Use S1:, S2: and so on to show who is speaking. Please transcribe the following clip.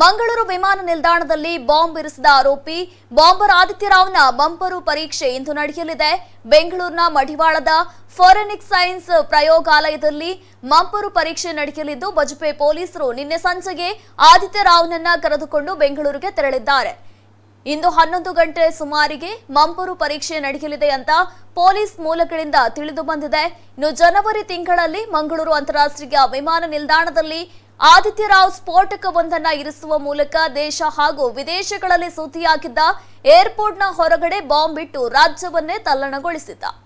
S1: ಮಂಗಳೂರು ವಿಮಾನ ನಿಲ್ದಾಣದಲ್ಲಿ ಬಾಂಬ್ ಇರಿಸಿದ ಆರೋಪಿ ಬಾಂಬರ್ ಆದಿತ್ಯರಾವ್ನ ಬಂಪರು ಪರೀಕ್ಷೆ ಇಂದು ನಡೆಯಲಿದೆ ಬೆಂಗಳೂರಿನ ಮಡಿವಾಳದ ಫೋರೆನಿಕ್ ಸೈನ್ಸ್ ಪ್ರಯೋಗಾಲಯದಲ್ಲಿ ಮಂಪರು ಪರೀಕ್ಷೆ ನಡೆಯಲಿದ್ದು ಬಜಪೆ ಪೊಲೀಸರು ನಿನ್ನೆ ಸಂಜೆಗೆ ಆದಿತ್ಯರಾವ್ನನ್ನ ಕರೆದುಕೊಂಡು ಬೆಂಗಳೂರಿಗೆ ತೆರಳಿದ್ದಾರೆ ಇಂದು ಹನ್ನೊಂದು ಗಂಟೆ ಸುಮಾರಿಗೆ ಮಂಪರು ಪರೀಕ್ಷೆ ನಡೆಯಲಿದೆ ಅಂತ ಪೊಲೀಸ್ ಮೂಲಗಳಿಂದ ತಿಳಿದು ಬಂದಿದೆ ಇನ್ನು ಜನವರಿ ತಿಂಗಳಲ್ಲಿ ಮಂಗಳೂರು ಅಂತಾರಾಷ್ಟ್ರೀಯ ವಿಮಾನ ನಿಲ್ದಾಣದಲ್ಲಿ ಆದಿತ್ಯರಾವ್ ಸ್ಫೋಟಕವೊಂದನ್ನು ಇರಿಸುವ ಮೂಲಕ ದೇಶ ಹಾಗೂ ವಿದೇಶಗಳಲ್ಲಿ ಸುದ್ದಿಯಾಗಿದ್ದ ಏರ್ಪೋರ್ಟ್ನ ಹೊರಗಡೆ ಬಾಂಬ್ ಇಟ್ಟು ರಾಜ್ಯವನ್ನೇ ತಲ್ಲಣಗೊಳಿಸಿದ್ದ